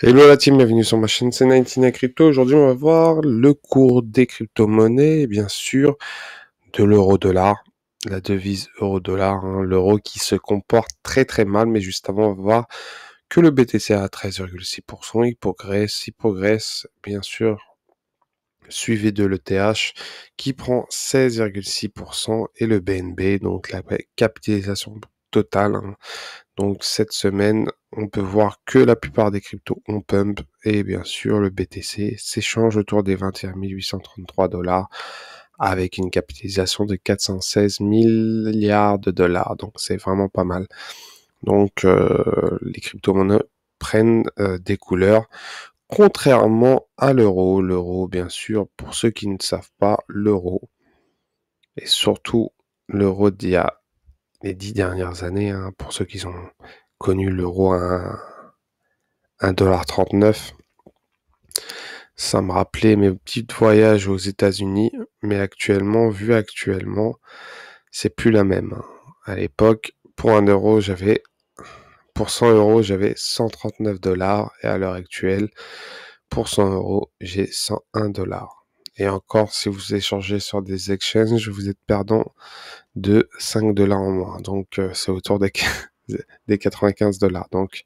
Hello la team, bienvenue sur ma chaîne c'est 99 Crypto. Aujourd'hui on va voir le cours des crypto-monnaies bien sûr de l'euro-dollar, la devise euro-dollar, hein, l'euro qui se comporte très très mal mais juste avant on va voir que le BTC à 13,6%, il progresse, il progresse bien sûr suivi de l'ETH qui prend 16,6% et le BNB, donc la capitalisation total. Hein. Donc cette semaine, on peut voir que la plupart des cryptos ont pump et bien sûr le BTC s'échange autour des 21 833 dollars avec une capitalisation de 416 milliards de dollars. Donc c'est vraiment pas mal. Donc euh, les crypto prennent euh, des couleurs. Contrairement à l'euro, l'euro bien sûr, pour ceux qui ne savent pas, l'euro et surtout l'euro d'IA les dix dernières années, hein, pour ceux qui ont connu l'euro à 1,39$, ça me rappelait mes petits voyages aux États-Unis, mais actuellement, vu actuellement, c'est plus la même. Hein. À l'époque, pour 1 euro, j'avais pour 100 euros, j'avais 139 dollars et à l'heure actuelle, pour 100 euros, j'ai 101 dollars. Et encore, si vous échangez sur des exchanges, vous êtes perdant de 5 dollars en moins. Donc, euh, c'est autour des, des 95 dollars. Donc,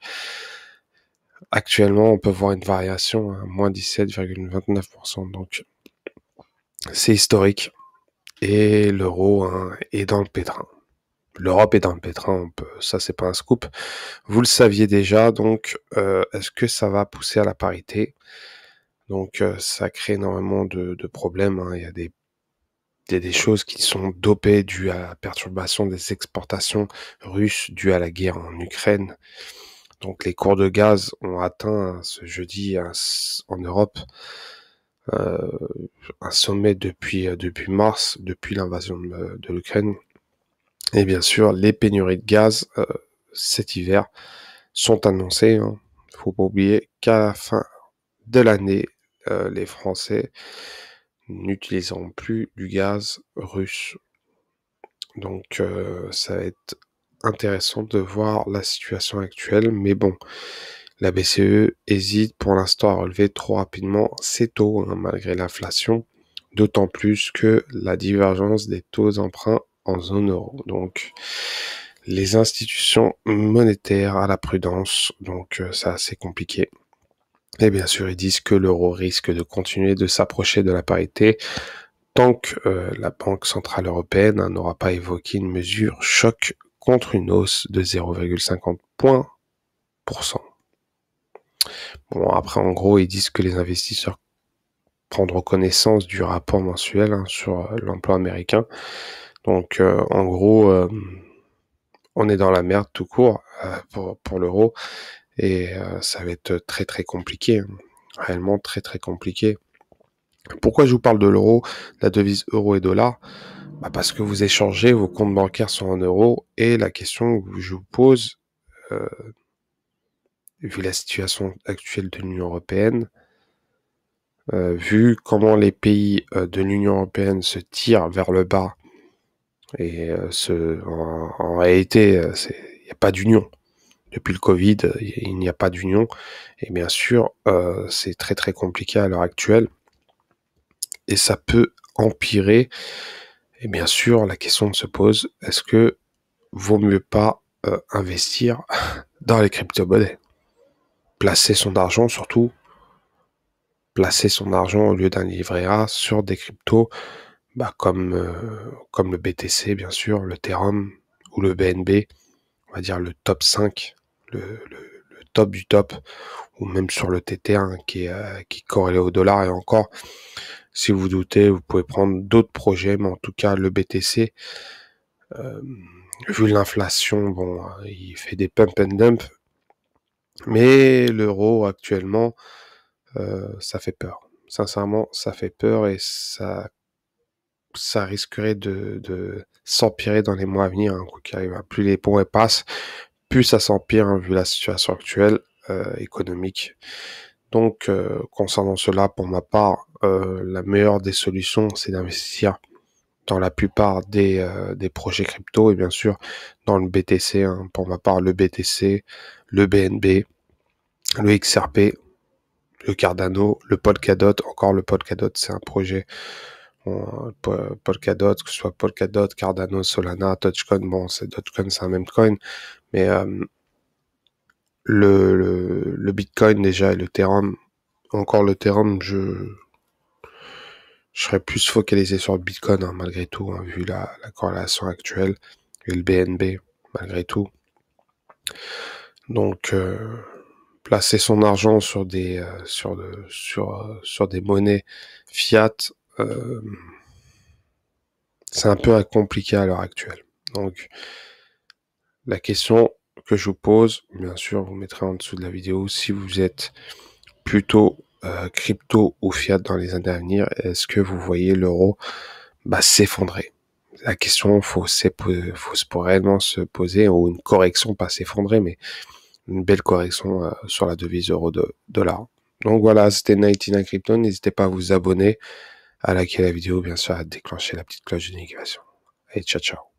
actuellement, on peut voir une variation à hein, moins 17,29%. Donc, c'est historique. Et l'euro hein, est dans le pétrin. L'Europe est dans le pétrin, on peut, ça c'est pas un scoop. Vous le saviez déjà, donc euh, est-ce que ça va pousser à la parité donc ça crée énormément de, problèmes. Hein. Il y a des, choses qui sont dopées dues à la perturbation des exportations russes dues à la guerre en Ukraine. Donc les cours de gaz ont atteint hein, ce jeudi en Europe un sommet depuis, mars, depuis l'invasion de, l'Ukraine. Et bien sûr, les pénuries de gaz cet hiver sont annoncées. Il hein. ne faut pas oublier qu'à la fin de l'année, euh, les Français n'utiliseront plus du gaz russe. Donc euh, ça va être intéressant de voir la situation actuelle, mais bon, la BCE hésite pour l'instant à relever trop rapidement ses taux hein, malgré l'inflation, d'autant plus que la divergence des taux d'emprunt en zone euro. Donc les institutions monétaires à la prudence, donc euh, ça c'est compliqué. Et eh bien sûr, ils disent que l'euro risque de continuer de s'approcher de la parité tant que euh, la Banque Centrale Européenne hein, n'aura pas évoqué une mesure choc contre une hausse de 0,50 points. Bon, après, en gros, ils disent que les investisseurs prendront connaissance du rapport mensuel hein, sur euh, l'emploi américain. Donc, euh, en gros, on est dans la merde tout court pour l'euro. Et euh, ça va être très très compliqué, réellement très très compliqué. Pourquoi je vous parle de l'euro, la devise euro et dollar bah, Parce que vous échangez, vos comptes bancaires sont en euro, et la question que je vous pose, euh, vu la situation actuelle de l'Union européenne, euh, vu comment les pays de l'Union européenne se tirent vers le bas, et en, en, réalité, il n'y a pas d'union depuis le Covid, euh, il n'y a pas d'union. Et bien sûr, euh, c'est très très compliqué à l'heure actuelle. Et ça peut empirer. Et bien sûr, la question se pose, est-ce que vaut mieux pas euh, investir dans les crypto-monnaies Placer son argent surtout, placer son argent au lieu d'un livret A sur des cryptos bah, comme, comme le BTC, bien sûr, le Terum ou le BNB, on va dire le top 5 le, top du top, ou même sur le TT1 qui est, euh, qui corrélé au dollar et encore. Si vous doutez, vous pouvez prendre d'autres projets, mais en tout cas le BTC, euh, vu l'inflation, bon, euh, il fait des pump and dump. Mais l'euro actuellement, ça fait peur. Sincèrement, ça fait peur et ça, ça risquerait de, s'empirer dans les mois à venir. Hein, quoi qu'il hein. plus les ponts passent, plus ça s'empire hein, vu la situation actuelle euh, économique. Donc, euh, concernant cela, pour ma part, euh, la meilleure des solutions, c'est d'investir dans la plupart des, des, projets crypto et bien sûr dans le BTC. Hein. pour ma part, le BTC, le BNB, le XRP, le Cardano, le Polkadot. Encore le Polkadot, c'est un projet Polkadot, que ce soit Polkadot, Cardano, Solana, touchcon bon, c'est Dotcoin, c'est un même coin, mais euh, le, Bitcoin déjà et le Ethereum, encore le Ethereum, je, serais plus focalisé sur le Bitcoin hein, malgré tout, hein, vu la, la, corrélation actuelle et le BNB malgré tout. Donc euh, placer son argent sur des euh, sur de, sur sur des monnaies fiat, c'est un peu compliqué à l'heure actuelle. Donc la question que je vous pose, bien sûr, vous mettrez en dessous de la vidéo si vous êtes plutôt euh, crypto ou fiat dans les années à venir, est-ce que vous voyez l'euro bah, s'effondrer La question, faut, faut réellement se poser, ou une correction, pas s'effondrer, mais une belle correction euh, sur la devise euro-dollar. Donc voilà, c'était Nightingale Crypto. N'hésitez pas à vous abonner, à liker la vidéo, bien sûr, à déclencher la petite cloche de notification. Et ciao, ciao.